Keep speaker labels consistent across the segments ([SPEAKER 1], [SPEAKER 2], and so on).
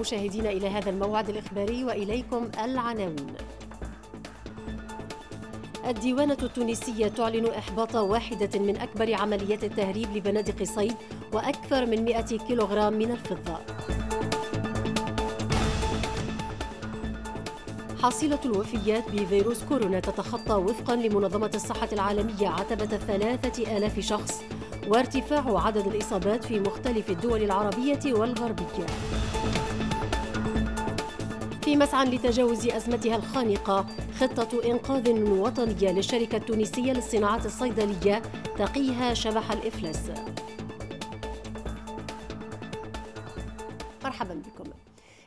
[SPEAKER 1] مشاهدينا إلى هذا الموعد الإخباري وإليكم العناوين الديوانة التونسية تعلن إحباط واحدة من أكبر عمليات التهريب لبنادق صيد وأكثر من 100 كيلوغرام من الفضة حصيلة الوفيات بفيروس كورونا تتخطى وفقا لمنظمة الصحة العالمية عتبة ثلاثة آلاف شخص وارتفاع عدد الإصابات في مختلف الدول العربية والغربية في مسعى لتجاوز أزمتها الخانقة خطة إنقاذ وطنية للشركة التونسية للصناعات الصيدلية تقيها شبح الإفلاس مرحبا بكم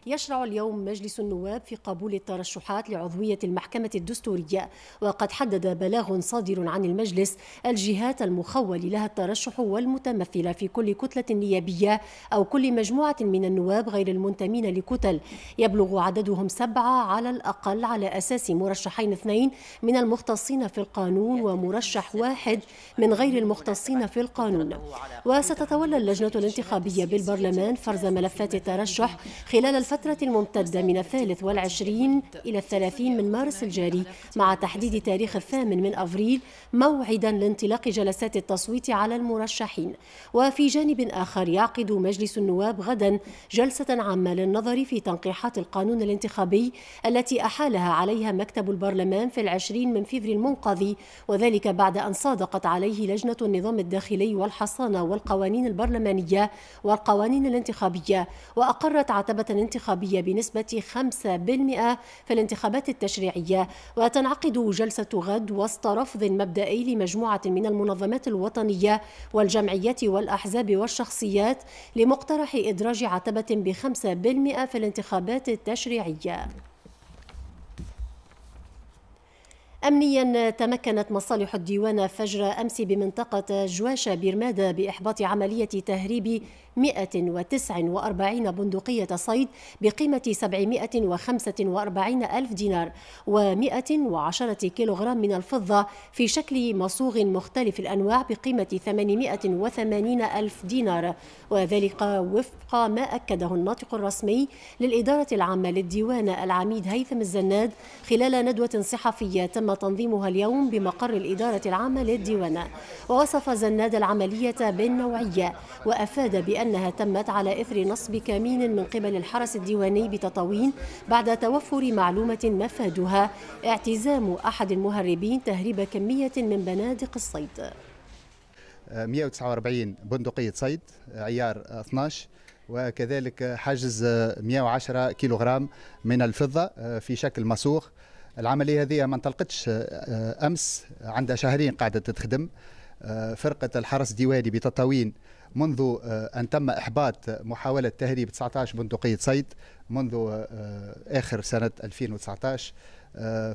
[SPEAKER 1] يشرع اليوم مجلس النواب في قبول الترشحات لعضوية المحكمة الدستورية وقد حدد بلاغ صادر عن المجلس الجهات المخول لها الترشح والمتمثلة في كل كتلة نيابية أو كل مجموعة من النواب غير المنتمين لكتل يبلغ عددهم سبعة على الأقل على أساس مرشحين اثنين من المختصين في القانون ومرشح واحد من غير المختصين في القانون وستتولى اللجنة الانتخابية بالبرلمان فرز ملفات الترشح خلال الفترة الفترة الممتدة من الثالث والعشرين إلى الثلاثين من مارس الجاري مع تحديد تاريخ الثامن من أفريل موعدا لانطلاق جلسات التصويت على المرشحين وفي جانب آخر يعقد مجلس النواب غدا جلسة عامة للنظر في تنقيحات القانون الانتخابي التي أحالها عليها مكتب البرلمان في العشرين من فيفري المنقضي وذلك بعد أن صادقت عليه لجنة النظام الداخلي والحصانة والقوانين البرلمانية والقوانين الانتخابية وأقرت عتبة انتخابية الانتخابية بنسبة 5% في الانتخابات التشريعية وتنعقد جلسة غد وسط رفض مبدئي لمجموعة من المنظمات الوطنية والجمعيات والأحزاب والشخصيات لمقترح إدراج عتبة بخمسة 5% في الانتخابات التشريعية أمنيا تمكنت مصالح الديوان فجر أمس بمنطقة جواشة برمادة بإحباط عملية تهريب 149 بندقية صيد بقيمة 745 ألف دينار و110 كيلوغرام من الفضة في شكل مصوغ مختلف الأنواع بقيمة 880 ألف دينار وذلك وفق ما أكده الناطق الرسمي للإدارة العامة للديوان العميد هيثم الزناد خلال ندوة صحفية تم تنظيمها اليوم بمقر الإدارة العامة للديوان ووصف زناد العملية بالنوعية وأفاد بأنها تمت على إثر نصب كمين من قبل الحرس الديواني بتطاوين بعد توفر معلومة مفادها اعتزام أحد المهربين تهريب كمية من بنادق الصيد
[SPEAKER 2] 149 آه، بندقية صيد آه، عيار 12 وكذلك حجز 110 كيلوغرام من الفضة آه، في شكل مسوخ العمليه هذه ما انطلقتش آه، آه، امس عندها شهرين قاعده تخدم آه، فرقه الحرس الديواني بتطاوين منذ ان تم احباط محاوله تهريب 19 بندقيه صيد منذ اخر سنه 2019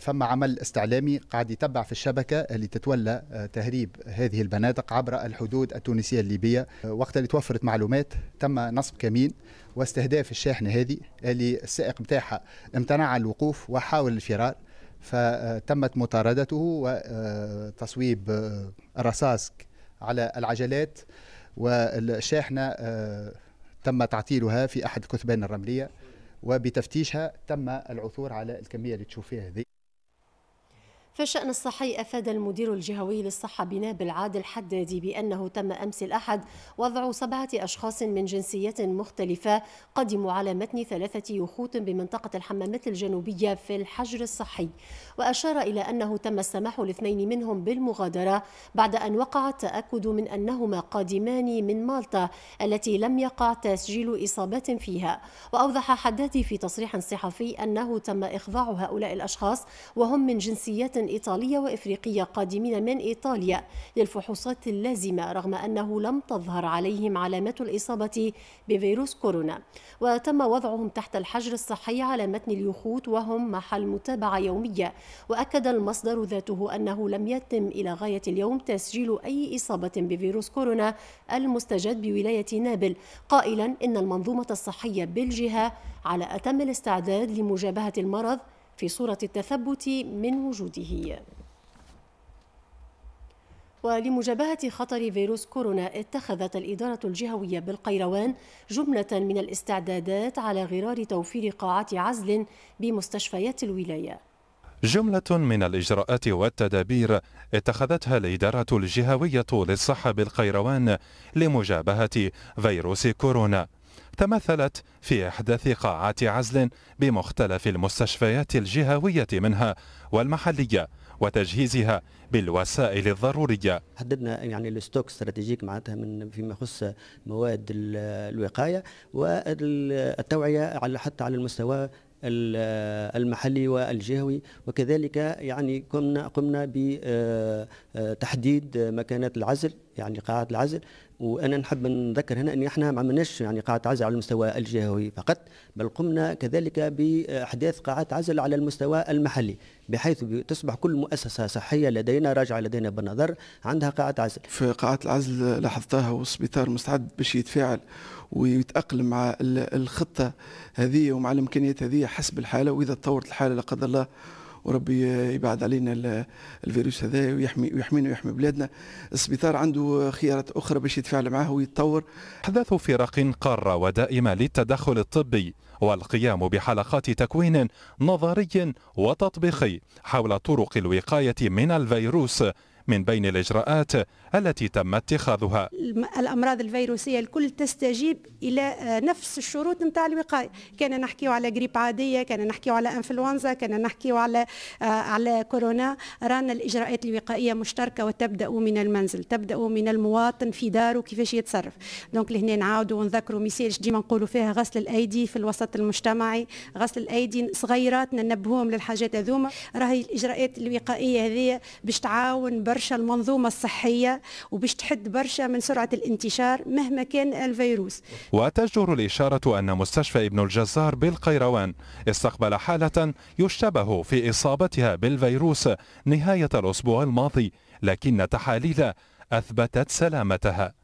[SPEAKER 2] فما عمل استعلامي قاعد يتبع في الشبكة اللي تتولى تهريب هذه البنادق عبر الحدود التونسية الليبية وقت اللي توفرت معلومات تم نصب كمين واستهداف الشاحنة هذه اللي السائق بتاعها امتنع عن الوقوف وحاول الفرار فتمت مطاردته وتصويب الرصاص على العجلات والشاحنة آه، تم تعطيلها في أحد الكثبان الرملية وبتفتيشها تم العثور على الكمية اللي تشوف فيها هذه
[SPEAKER 1] فالشأن الصحي أفاد المدير الجهوي للصحة بنابل عادل حدادي بأنه تم أمس الأحد وضع سبعة أشخاص من جنسيات مختلفة قدموا على متن ثلاثة يخوت بمنطقة الحمامات الجنوبية في الحجر الصحي وأشار إلى أنه تم السماح لاثنين منهم بالمغادرة بعد أن وقع التأكد من أنهما قادمان من مالطا التي لم يقع تسجيل إصابات فيها وأوضح حدادي في تصريح صحفي أنه تم إخضاع هؤلاء الأشخاص وهم من جنسيات إيطالية وإفريقية قادمين من إيطاليا للفحوصات اللازمة رغم أنه لم تظهر عليهم علامات الإصابة بفيروس كورونا وتم وضعهم تحت الحجر الصحي على متن اليخوت وهم محل متابعة يومية وأكد المصدر ذاته أنه لم يتم إلى غاية اليوم تسجيل أي إصابة بفيروس كورونا المستجد بولاية نابل قائلا إن المنظومة الصحية بالجهة على أتم الاستعداد لمجابهة المرض في صورة التثبت من وجوده ولمجابهة خطر فيروس كورونا اتخذت الإدارة الجهوية بالقيروان جملة من الاستعدادات على غرار توفير قاعات عزل بمستشفيات الولاية
[SPEAKER 3] جملة من الإجراءات والتدابير اتخذتها الإدارة الجهوية للصحة بالقيروان لمجابهة فيروس كورونا تمثلت في إحداث قاعات عزل بمختلف المستشفيات الجهوية منها والمحلية وتجهيزها بالوسائل الضرورية
[SPEAKER 4] حددنا يعني الستوك استراتيجيك معناتها من فيما يخص مواد الوقاية والتوعية على حتى على المستوى المحلي والجهوي وكذلك يعني قمنا قمنا بتحديد آه، آه، مكانات العزل يعني قاعات العزل وانا نحب نذكر هنا ان احنا ما عملناش يعني قاعات عزل على المستوى الجهوي فقط بل قمنا كذلك باحداث قاعات عزل على المستوى المحلي بحيث تصبح كل مؤسسة صحية لدينا راجعة لدينا بالنظر عندها قاعة عزل في قاعة العزل لاحظتها والسبيطار مستعد باش يتفاعل ويتأقلم مع الخطة هذه ومع الإمكانيات هذه حسب الحالة وإذا تطورت الحالة لا قدر الله وربي يبعد علينا الفيروس هذا ويحمي ويحمينا ويحمي بلادنا السبيطار عنده خيارات اخرى باش يتفاعل معه ويتطور
[SPEAKER 3] احداث فرق قاره ودائمه للتدخل الطبي والقيام بحلقات تكوين نظري وتطبيقي حول طرق الوقايه من الفيروس من بين الإجراءات التي تم اتخاذها
[SPEAKER 4] الأمراض الفيروسية الكل تستجيب إلى آه، نفس الشروط نتاع الوقاية كان نحكيو على جريب عادية كان نحكيو على انفلونزا كان نحكيو على آه، على كورونا رانا الإجراءات الوقائية
[SPEAKER 1] مشتركة وتبدأ من المنزل تبدأ من المواطن في داره كيفاش يتصرف دونك لهنا نعاودوا ونذكروا ميسيل ديما نقولوا فيها غسل الأيدي في الوسط المجتمعي غسل الأيدي
[SPEAKER 4] صغيراتنا ننبهوهم للحاجات هذوما راهي الإجراءات الوقائية هذه باش تعاون برشا برشا المنظومة الصحية وباش تحد برشا من سرعة الانتشار مهما كان
[SPEAKER 5] الفيروس
[SPEAKER 3] وتجدر الإشارة أن مستشفى ابن الجزار بالقيروان استقبل حالة يشتبه في إصابتها بالفيروس نهاية الأسبوع الماضي لكن تحاليل أثبتت سلامتها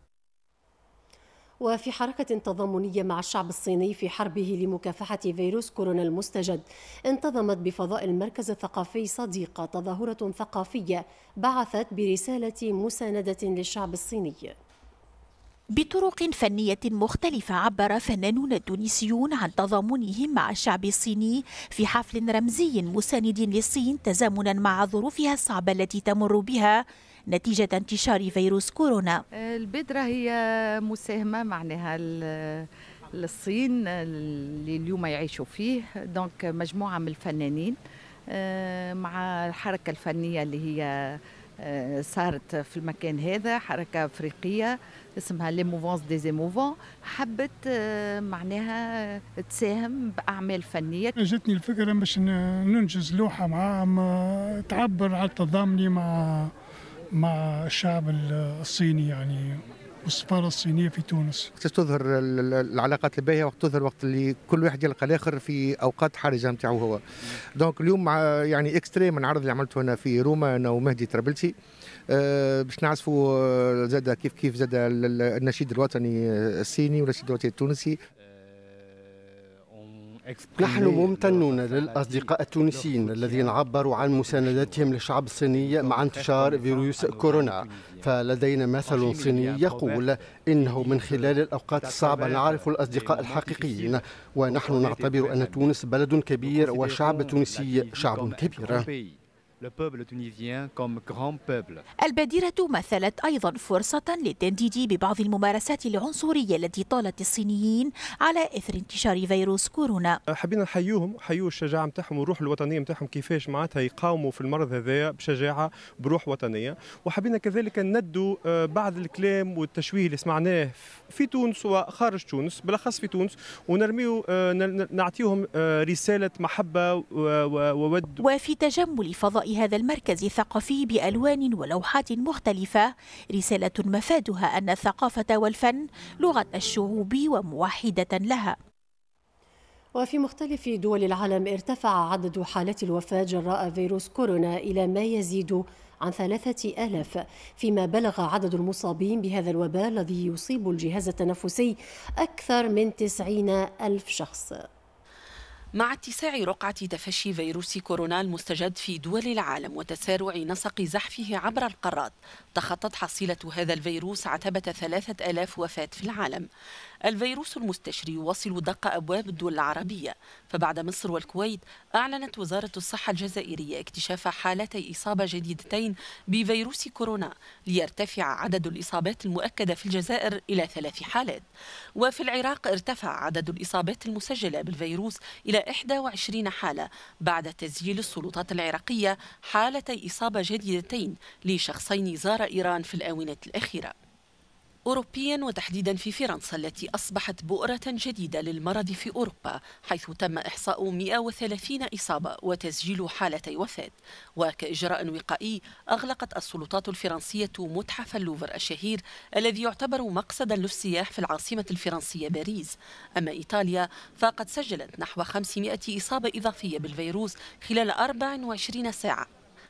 [SPEAKER 1] وفي حركة تضامنية مع الشعب الصيني في حربه لمكافحة فيروس كورونا المستجد انتظمت بفضاء المركز الثقافي صديقة تظاهرة ثقافية بعثت برسالة مساندة للشعب الصيني بطرق فنية مختلفة عبر فنانون تونسيون عن تضامنهم مع الشعب الصيني في حفل رمزي مساند للصين تزامنا مع ظروفها الصعبة التي تمر بها نتيجة انتشار فيروس كورونا
[SPEAKER 6] البدرة هي مساهمة معناها للصين اللي اليوم يعيشوا فيه دونك مجموعة من الفنانين آه، مع الحركة الفنية اللي هي آه، صارت في المكان هذا حركة أفريقية اسمها لي موفونس دي موفون حبت آه، معناها تساهم بأعمال فنية جاتني
[SPEAKER 7] الفكرة باش ننجز لوحة معاهم تعبر على التضامن مع مع الشعب الصيني يعني والسفاره الصينيه في تونس.
[SPEAKER 2] تظهر العلاقات الباهيه وقت تظهر وقت اللي كل واحد يلقى الاخر في اوقات حرجه نتاعو هو. دونك اليوم مع يعني اكستري من العرض اللي عملته هنا في روما انا ومهدي ترابلسي أه باش نعزفوا آه، زاد كيف كيف زاد النشيد الوطني آه، الصيني والنشيد الوطني التونسي. نحن ممتنون للأصدقاء التونسيين الذين عبروا عن مساندتهم للشعب الصيني مع انتشار فيروس كورونا فلدينا مثل صيني يقول إنه من خلال الأوقات الصعبة نعرف الأصدقاء الحقيقيين ونحن نعتبر أن تونس بلد كبير وشعب تونسي شعب كبير
[SPEAKER 1] البادرة مثلت أيضا فرصة للتنديد ببعض الممارسات العنصرية التي طالت الصينيين على إثر انتشار فيروس كورونا
[SPEAKER 2] حبينا نحيوهم حيو الشجاعة متاحهم والروح الوطنية متاحهم كيفاش معناتها يقاوموا في المرض هذا بشجاعة بروح وطنية
[SPEAKER 4] وحبينا كذلك ندوا آه، بعض الكلام والتشويه اللي سمعناه في تونس
[SPEAKER 2] وخارج تونس بالأخص في تونس ونرميه آه، نعطيهم آه، رسالة
[SPEAKER 8] محبة وود
[SPEAKER 1] وفي تجمل فضائي هذا المركز الثقافي بألوان ولوحات مختلفة رسالة مفادها أن الثقافة والفن لغة الشعوب وموحدة لها وفي مختلف دول العالم ارتفع عدد حالات الوفاة جراء فيروس كورونا إلى ما يزيد عن ثلاثة آلاف فيما بلغ عدد المصابين بهذا الوباء الذي يصيب الجهاز التنفسي أكثر من تسعين ألف شخص
[SPEAKER 4] مع اتساع رقعة تفشي فيروس كورونا المستجد في دول العالم وتسارع نسق زحفه عبر القارات تخطت حصيلة هذا الفيروس عتبة 3000 وفاة في العالم الفيروس المستشري يواصل دق أبواب الدول العربية فبعد مصر والكويت أعلنت وزارة الصحة الجزائرية اكتشاف حالتي إصابة جديدتين بفيروس كورونا ليرتفع عدد الإصابات المؤكدة في الجزائر إلى ثلاث حالات وفي العراق ارتفع عدد الإصابات المسجلة بالفيروس إلى 21 حالة بعد تسجيل السلطات العراقية حالتي إصابة جديدتين لشخصين زار إيران في الآونة الأخيرة أوروبيا وتحديدا في فرنسا التي أصبحت بؤرة جديدة للمرض في أوروبا حيث تم إحصاء 130 إصابة وتسجيل حالتي وفاة وكإجراء وقائي أغلقت السلطات الفرنسية متحف اللوفر الشهير الذي يعتبر مقصدا للسياح في العاصمة الفرنسية باريس أما إيطاليا فقد سجلت نحو 500 إصابة إضافية بالفيروس خلال 24 ساعة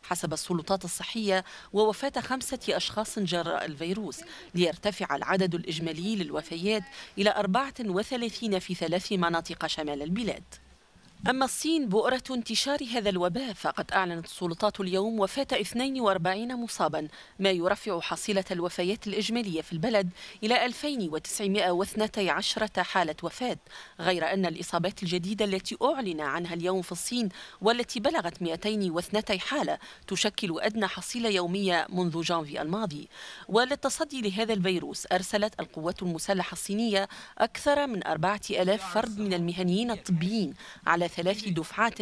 [SPEAKER 4] حسب السلطات الصحية ووفاة خمسة أشخاص جراء الفيروس ليرتفع العدد الإجمالي للوفيات إلى 34 في ثلاث مناطق شمال البلاد أما الصين بؤرة انتشار هذا الوباء فقد أعلنت السلطات اليوم وفاة 42 مصابا ما يرفع حصيلة الوفيات الإجمالية في البلد إلى 2912 حالة وفاة غير أن الإصابات الجديدة التي أعلن عنها اليوم في الصين والتي بلغت 202 حالة تشكل أدنى حصيلة يومية منذ جانفي الماضي وللتصدي لهذا الفيروس أرسلت القوات المسلحة الصينية أكثر من 4000 فرد من المهنيين الطبيين على ثلاث دفعات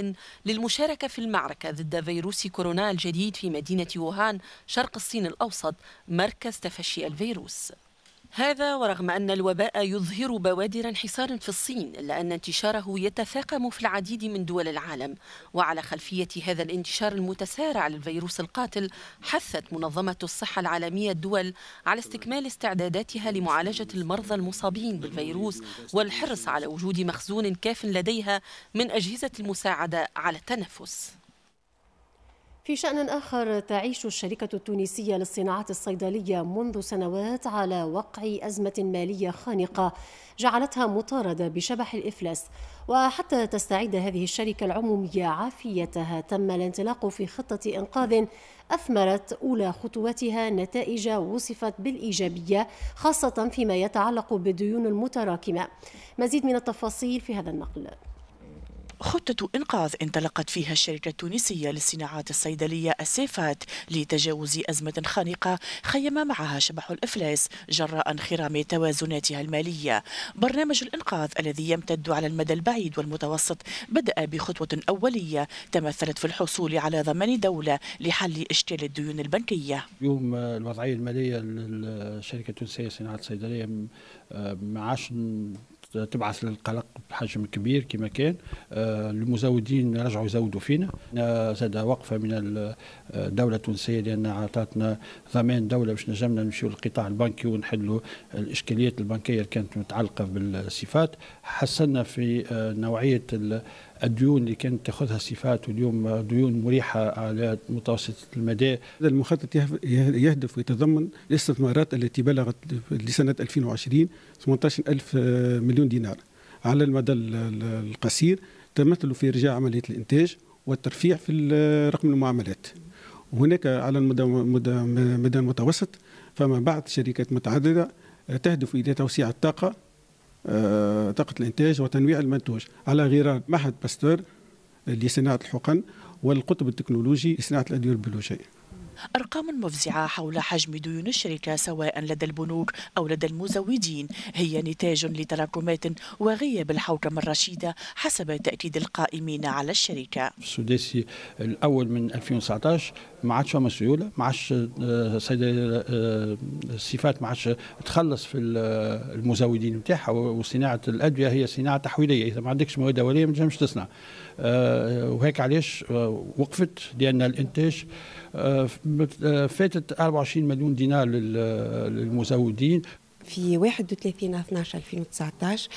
[SPEAKER 4] للمشاركة في المعركة ضد فيروس كورونا الجديد في مدينة ووهان شرق الصين الأوسط مركز تفشي الفيروس هذا ورغم أن الوباء يظهر بوادر انحسار في الصين إلا أن انتشاره يتفاقم في العديد من دول العالم وعلى خلفية هذا الانتشار المتسارع للفيروس القاتل حثت منظمة الصحة العالمية الدول على استكمال استعداداتها لمعالجة المرضى المصابين بالفيروس والحرص على وجود مخزون كاف لديها من أجهزة المساعدة على التنفس
[SPEAKER 1] في شأن آخر تعيش الشركة التونسية للصناعات الصيدلية منذ سنوات على وقع أزمة مالية خانقة جعلتها مطاردة بشبح الإفلاس وحتى تستعيد هذه الشركة العمومية عافيتها تم الانطلاق في خطة إنقاذ أثمرت أولى خطواتها نتائج وصفت بالإيجابية خاصة فيما يتعلق بالديون المتراكمة مزيد من التفاصيل في هذا النقل
[SPEAKER 5] خطة إنقاذ انطلقت فيها الشركة التونسية للصناعات الصيدلية السيفات لتجاوز أزمة خانقة خيم معها شبح الإفلاس جراء انخرام توازناتها المالية برنامج الإنقاذ الذي يمتد على المدى البعيد والمتوسط بدأ بخطوة أولية تمثلت في الحصول على ضمان دولة لحل إشكال الديون البنكية
[SPEAKER 7] اليوم الوضعية المالية للشركة التونسية للصناعات الصيدلية آه، ما تبعث للقلق بحجم كبير كما كان آه، المزودين رجعوا يزودوا فينا آه، زاد وقفة من الدولة آه، التونسية لأن عطاتنا ضمان دولة باش نجمنا نمشيو للقطاع البنكي ونحلوا الإشكاليات البنكية اللي كانت متعلقة بالصفات حسنا في نوعية الديون اللي كانت تاخذها صفات واليوم ديون مريحه على متوسط المدى. هذا المخطط يهدف ويتضمن الاستثمارات التي بلغت لسنه 2020 18 ألف مليون دينار على المدى القصير تمثل في ارجاع عمليه الانتاج والترفيع في رقم المعاملات. هناك على المدى المتوسط فما بعد شركات متعدده تهدف الى توسيع الطاقه آه، طاقة الإنتاج وتنويع المنتوج على غرار معهد باستور لصناعة الحقن والقطب التكنولوجي لصناعة الأدوية البيولوجية
[SPEAKER 5] أرقام مفزعة حول حجم ديون الشركة سواء لدى البنوك أو لدى المزودين هي نتاج لتراكمات وغياب الحوكمة الرشيدة حسب تأكيد القائمين على الشركة
[SPEAKER 7] السداسي الأول من 2019 ما عادش فما سيولة ما عادش آه، آه، الصفات صفات ما عادش تخلص في آه، المزودين نتاعها وصناعة الأدوية هي صناعة تحويلية إذا ما عندكش مواد أولية ما تنجمش تصنع وهيك علاش وقفت لأن الإنتاج آه، آه، فاتت 24 مليون دينار آه، للمزودين
[SPEAKER 4] في 31 12 2019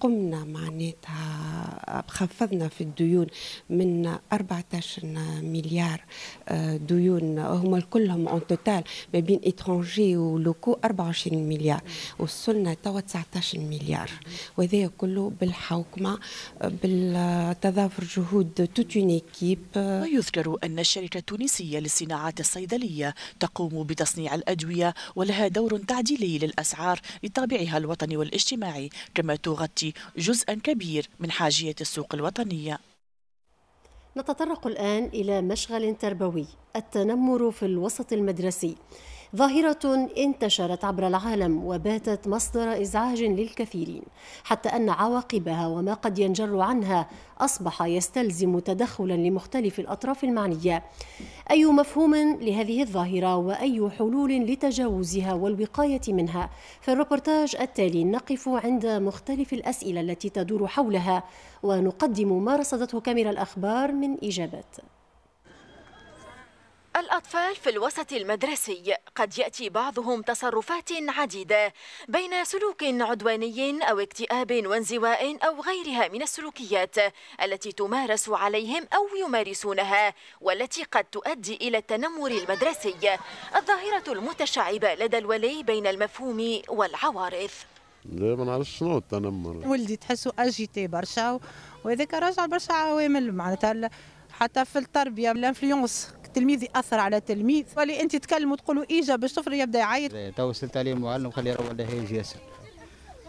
[SPEAKER 4] قمنا معناتها خفضنا في الديون من 14 مليار آه، ديون هما كلهم اون توتال ما بين اترونجي ولوكو 24 مليار وصلنا توا 19
[SPEAKER 5] مليار وهذا كله بالحوكمه بالتضافر جهود توت اون ايكيب ويذكر ان الشركه التونسيه للصناعات الصيدليه تقوم بتصنيع الادويه ولها دور تعديلي للاسعار لطابعها الوطني والاجتماعي كما تغطي جزءا كبير من حاجية السوق الوطنية
[SPEAKER 1] نتطرق الآن إلى مشغل تربوي التنمر في الوسط المدرسي ظاهرة انتشرت عبر العالم وباتت مصدر إزعاج للكثيرين حتى أن عواقبها وما قد ينجر عنها أصبح يستلزم تدخلا لمختلف الأطراف المعنية أي مفهوم لهذه الظاهرة وأي حلول لتجاوزها والوقاية منها في الروبرتاج التالي نقف عند مختلف الأسئلة التي تدور حولها ونقدم ما رصدته كاميرا الأخبار من إجابات
[SPEAKER 6] الأطفال في الوسط المدرسي قد يأتي بعضهم تصرفات عديدة بين سلوك عدواني أو اكتئاب وانزواء أو غيرها من السلوكيات التي تمارس عليهم أو يمارسونها والتي قد تؤدي إلى التنمر المدرسي الظاهرة المتشعبة لدى الولي بين المفهوم والعوارض
[SPEAKER 9] لا ما نعرفش شنو التنمر
[SPEAKER 6] ولدي
[SPEAKER 5] تحسه اجيتي برشا وهذاك راجع برشا عوامل معناتها حتى في التربيه الانفلونس تلميذ ياثر على تلميذ ولي انت تكلموا
[SPEAKER 6] تقولوا ايجا باش طفل يبدا يعيط
[SPEAKER 2] إيه، تو وصلت عليه المعلم خليه يروح ولا يجي ياسر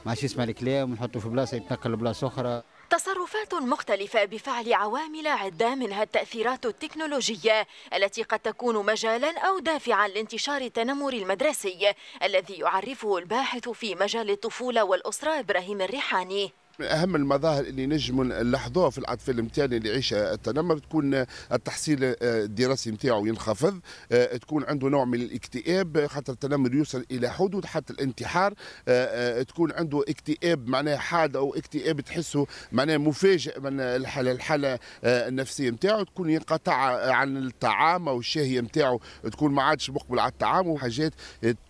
[SPEAKER 2] ما عادش يسمع الكلام ونحطه في بلاصه يتنقل لبلاصه اخرى
[SPEAKER 6] تصرفات مختلفة بفعل عوامل عدة منها التأثيرات التكنولوجية التي قد تكون مجالا أو دافعا لانتشار التنمر المدرسي الذي يعرفه الباحث في مجال الطفولة والأسرة إبراهيم الريحاني
[SPEAKER 8] من اهم المظاهر اللي نجموا نلاحظوها في الاطفال نتاعنا اللي يعيش التنمر تكون التحصيل آه، الدراسي نتاعو ينخفض آه، تكون عنده نوع من الاكتئاب خاطر التنمر يوصل الى حدود حتى الانتحار آه، تكون عنده اكتئاب معناه حاد او اكتئاب تحسه معناه مفاجئ من الحاله الحاله النفسيه نتاعو تكون ينقطع عن الطعام او الشهيه نتاعو تكون ما عادش مقبل على الطعام وحاجات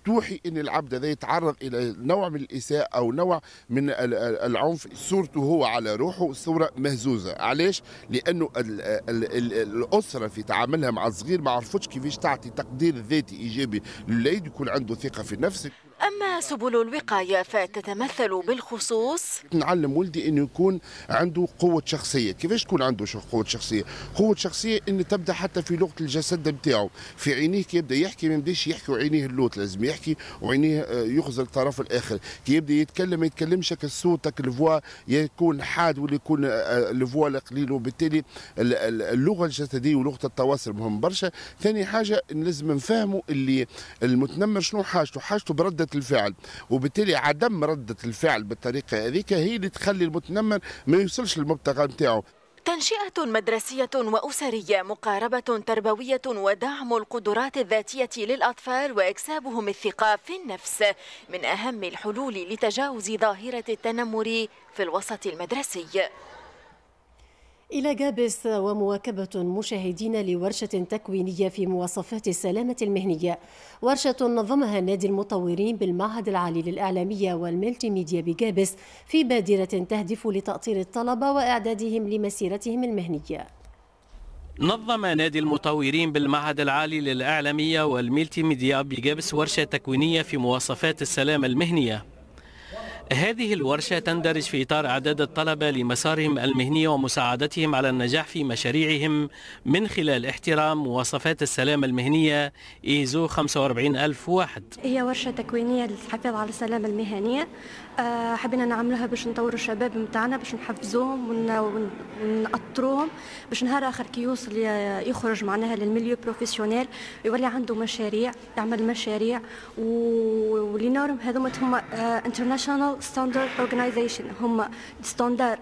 [SPEAKER 8] توحي ان العبد هذا يتعرض الى نوع من الاساءه او نوع من العنف صورته هو على روحه صوره مهزوزه علاش لانه الـ الـ الـ الاسره في تعاملها مع الصغير ما عرفتش كيفاش تعطي تقدير ذاتي ايجابي للوليد يكون عنده ثقه في نفسه
[SPEAKER 6] أما سبل الوقاية فتتمثل
[SPEAKER 8] بالخصوص نعلم ولدي أنه يكون عنده قوة شخصية كيفاش تكون عنده قوة شخصية قوة شخصية أنه تبدأ حتى في لغة الجسد بتاعه في عينيه كي يبدأ يحكي ما يبداش يحكي وعينيه اللوت لازم يحكي وعينيه آه، يغزل الطرف الآخر كي يبدأ يتكلم ما يتكلمش صوتك الفوا يكون حاد ولا يكون آه، آه، الفوا قليل وبالتالي اللغة الجسدية ولغة التواصل مهم برشا ثاني حاجة لازم نفهموا اللي المتنمر شنو حاجته حاجته بردة ردة الفعل وبالتالي عدم ردة الفعل بالطريقة هذيك هي اللي تخلي المتنمر ما يوصلش للمبتغى نتاعو
[SPEAKER 6] تنشئة مدرسية وأسرية مقاربة تربوية ودعم القدرات الذاتية للأطفال وإكسابهم الثقة في النفس من أهم الحلول لتجاوز ظاهرة التنمر في الوسط المدرسي
[SPEAKER 1] إلى جابس ومواكبة مشاهدين لورشة تكوينية في مواصفات السلامة المهنية ورشة نظمها نادي المطورين بالمعهد العالي للإعلامية والملتي ميديا بجابس في بادرة تهدف لتأطير الطلبة وإعدادهم لمسيرتهم المهنية
[SPEAKER 10] نظم نادي المطورين بالمعهد العالي للإعلامية والملتي ميديا بجابس ورشة تكوينية في مواصفات السلامة المهنية هذه الورشة تندرج في إطار إعداد الطلبة لمسارهم المهني ومساعدتهم على النجاح في مشاريعهم من خلال احترام مواصفات السلامة المهنية إيزو 45001
[SPEAKER 1] هي ورشة تكوينية للحفاظ على السلامة المهنية آه، حبينا نعملها باش نطوروا الشباب نتاعنا باش نحفزوهم ونأطروهم باش نهار اخر كي يوصل يخرج معناها للميليو بروفيسيونيل يولي عنده مشاريع يعمل مشاريع ولي نورم هذوما آه، هما انترناشونال ستاندرد اورجنايزيشن هما ستاندر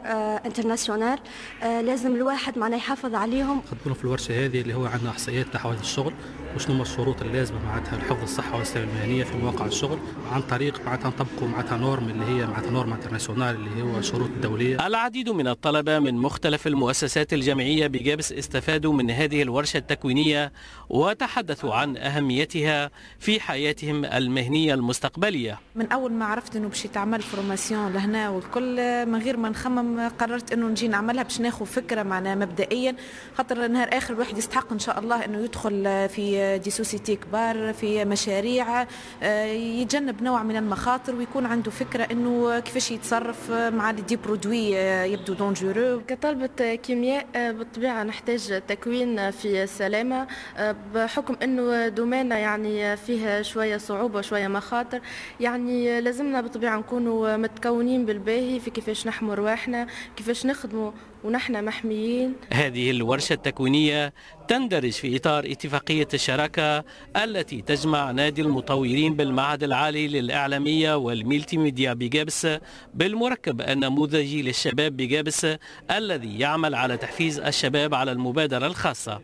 [SPEAKER 1] انترناسيونال لازم الواحد معناها يحافظ
[SPEAKER 10] عليهم خدمونا في الورشه هذه اللي هو عندنا احصائيات تحول الشغل وشنو هما الشروط اللازمه معناتها لحفظ الصحه والسلامه المهنيه في مواقع الشغل عن طريق معناتها نطبقوا معناتها نورم اللي هي معناتها نورم انترناسيونال اللي هو شروط دوليه العديد من الطلبه من مختلف المؤسسات الجامعيه بجابس استفادوا من هذه الورشه التكوينيه وتحدثوا عن اهميتها في حياتهم المهنيه المستقبليه
[SPEAKER 5] من اول ما عرفت انه باش تعمل فورماسيون لهنا والكل من غير ما نخمم قررت انه نجي نعملها باش ناخذ فكره معناها مبدئيا خاطر نهار اخر الواحد يستحق ان شاء الله انه يدخل في دي سوسيتي كبار في مشاريع آه، يتجنب نوع من المخاطر ويكون عنده فكره انه كيفاش
[SPEAKER 6] يتصرف مع دي برودوي آه، يبدو دونجورو كطالبه كيمياء آه، بالطبيعه نحتاج تكوين في السلامه بحكم انه دومينا يعني فيه شويه صعوبه وشويه مخاطر يعني لازمنا بالطبيعه نكونوا متكونين بالباهي في كيفاش نحموا رواحنا كيفاش نخدموا ونحن محميين
[SPEAKER 10] هذه الورشة التكوينية تندرج في إطار اتفاقية الشراكة التي تجمع نادي المطورين بالمعهد العالي للإعلامية والميلتي ميديا بجابس بالمركب النموذجي للشباب بجابس الذي يعمل على تحفيز الشباب على المبادرة الخاصة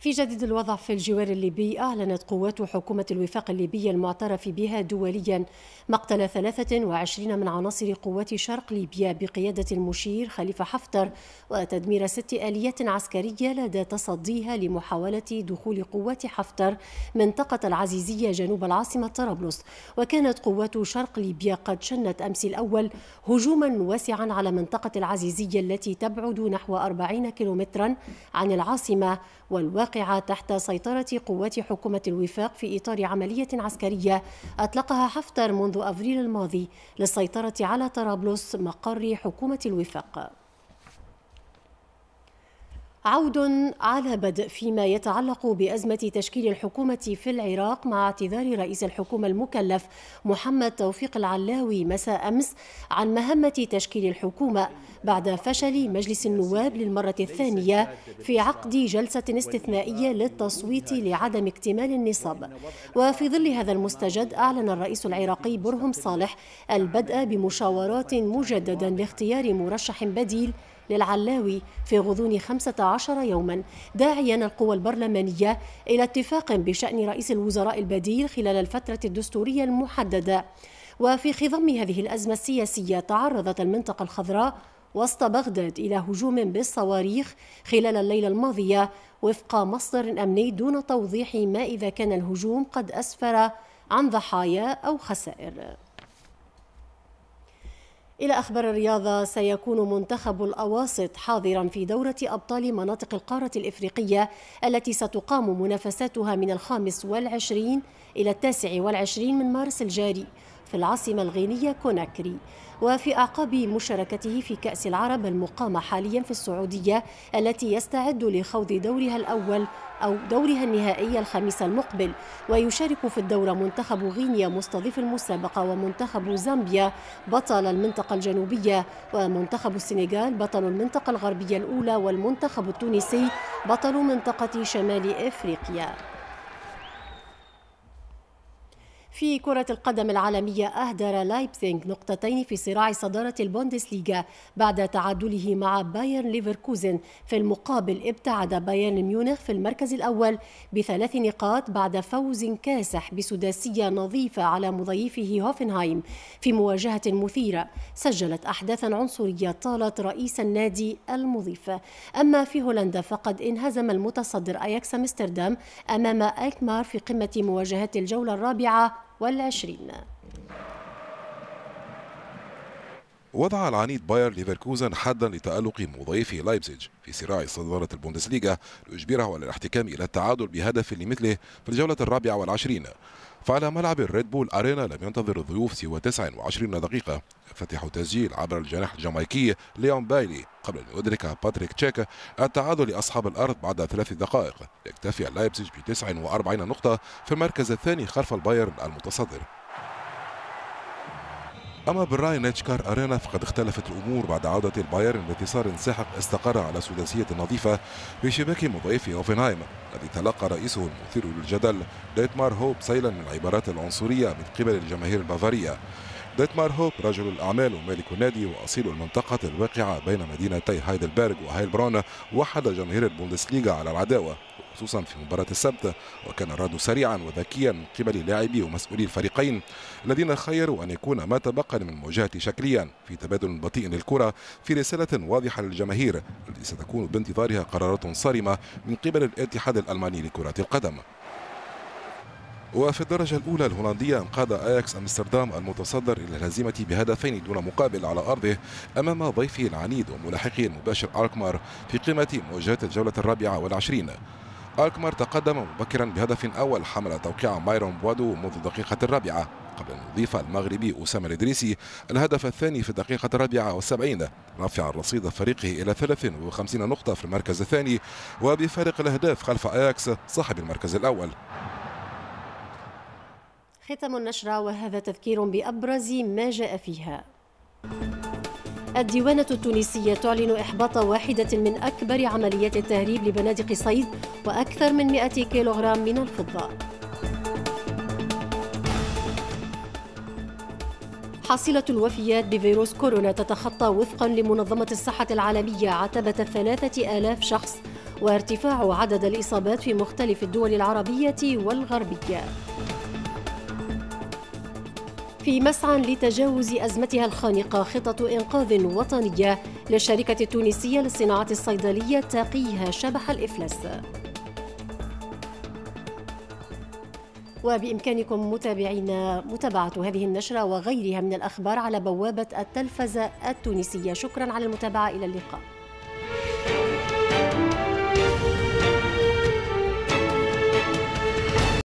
[SPEAKER 1] في جديد الوضع في الجوار الليبي أعلنت قوات حكومة الوفاق الليبي المعترف بها دوليا مقتل 23 من عناصر قوات شرق ليبيا بقيادة المشير خليفة حفتر وتدمير ست آليات عسكرية لدى تصديها لمحاولة دخول قوات حفتر منطقة العزيزية جنوب العاصمة طرابلس وكانت قوات شرق ليبيا قد شنت أمس الأول هجوما واسعا على منطقة العزيزية التي تبعد نحو 40 كيلومترا عن العاصمة والواقعة تحت سيطرة قوات حكومة الوفاق في إطار عملية عسكرية أطلقها حفتر منذ أفريل الماضي للسيطرة على طرابلس مقر حكومة الوفاق عود على بدء فيما يتعلق بأزمة تشكيل الحكومة في العراق مع اعتذار رئيس الحكومة المكلف محمد توفيق العلاوي مساء أمس عن مهمة تشكيل الحكومة بعد فشل مجلس النواب للمرة الثانية في عقد جلسة استثنائية للتصويت لعدم اكتمال النصاب وفي ظل هذا المستجد أعلن الرئيس العراقي برهم صالح البدء بمشاورات مجددا لاختيار مرشح بديل للعلاوي في غضون 15 يوما داعيا القوى البرلمانية إلى اتفاق بشأن رئيس الوزراء البديل خلال الفترة الدستورية المحددة وفي خضم هذه الأزمة السياسية تعرضت المنطقة الخضراء وسط بغداد إلى هجوم بالصواريخ خلال الليلة الماضية وفق مصدر أمني دون توضيح ما إذا كان الهجوم قد أسفر عن ضحايا أو خسائر إلى أخبار الرياضة سيكون منتخب الأواسط حاضرا في دورة أبطال مناطق القارة الإفريقية التي ستقام منافساتها من الخامس والعشرين إلى التاسع والعشرين من مارس الجاري في العاصمة الغينية كوناكري وفي أعقاب مشاركته في كأس العرب المقامة حاليا في السعودية التي يستعد لخوض دورها الأول أو دورها النهائي الخميس المقبل ويشارك في الدورة منتخب غينيا مستضيف المسابقة ومنتخب زامبيا بطل المنطقة الجنوبية ومنتخب السنغال بطل المنطقة الغربية الأولى والمنتخب التونسي بطل منطقة شمال إفريقيا في كرة القدم العالمية أهدر لايبسينغ نقطتين في صراع صدارة البوندسليغا بعد تعادله مع بايرن ليفركوزن في المقابل ابتعد بايرن ميونخ في المركز الأول بثلاث نقاط بعد فوز كاسح بسداسية نظيفة على مضيفه هوفنهايم في مواجهة مثيرة سجلت أحداثا عنصرية طالت رئيس النادي المضيف أما في هولندا فقد انهزم المتصدر أياكس أمستردام أمام أيكمار في قمة مواجهات الجولة الرابعة والعشرين
[SPEAKER 9] وضع العنيد باير ليفركوزن حدا لتألق مضيف لايبزيج في صراع صدارة البوندسليغا ليجبره على الاحتكام إلى التعادل بهدف لمثله في الجولة الرابعة والعشرين فعلى ملعب الريد بول أرينا لم ينتظر الضيوف سوى 29 دقيقة افتتحوا تسجيل عبر الجناح الجامايكي ليون بايلي قبل أن يدرك باتريك تشيك التعادل لأصحاب الأرض بعد ثلاث دقائق يكتفي لايبزيج ب 49 نقطة في المركز الثاني خلف البايرن المتصدر أما بالراين نيتشكار أرينا فقد اختلفت الأمور بعد عودة البايرن بانتصار ساحق استقر على سداسية نظيفة في شباك أوفنهايم الذي تلقى رئيسه المثير للجدل ديتمار هوب سيلا من العبارات العنصرية من قبل الجماهير البافارية ديتمار هوب رجل الأعمال ومالك النادي وأصيل المنطقة الواقعة بين مدينتي هايدلبرغ وهايلبرون وحد جماهير البوندسليغا على العداوة خصوصا في مباراة السبت وكان الرد سريعا وذكيا من قبل لاعبي ومسؤولي الفريقين الذين خيروا أن يكون ما تبقى من المواجهة شكليا في تبادل بطيء للكرة في رسالة واضحة للجماهير التي ستكون بانتظارها قرارات صارمة من قبل الاتحاد الألماني لكرة القدم وفي الدرجة الأولى الهولندية انقاد أياكس أمستردام المتصدر إلى الهزيمة بهدفين دون مقابل على أرضه أمام ضيفه العنيد وملاحقه المباشر أركمار في قمة مواجهة الجولة الرابعة والعشرين ألكمر تقدم مبكرا بهدف أول حمل توقيع مايرون بوادو منذ الدقيقة الرابعة قبل أن يضيف المغربي أسامة الإدريسي الهدف الثاني في الدقيقة الرابعة والسبعين رافعا رصيد فريقه إلى 53 نقطة في المركز الثاني وبفارق الأهداف خلف أياكس صاحب المركز الأول
[SPEAKER 1] ختم النشرة وهذا تذكير بأبرز ما جاء فيها الديوانة التونسية تعلن إحباط واحدة من أكبر عمليات التهريب لبنادق صيد وأكثر من 100 كيلوغرام من الفضة حصيلة الوفيات بفيروس كورونا تتخطى وفقا لمنظمة الصحة العالمية عتبة ثلاثة آلاف شخص وارتفاع عدد الإصابات في مختلف الدول العربية والغربية في مسعى لتجاوز أزمتها الخانقة خطه إنقاذ وطنية للشركة التونسية للصناعة الصيدلية تقيها شبح الإفلس وبإمكانكم متابعينا متابعة هذه النشرة وغيرها من الأخبار على بوابة التلفزة التونسية شكرا على المتابعة إلى اللقاء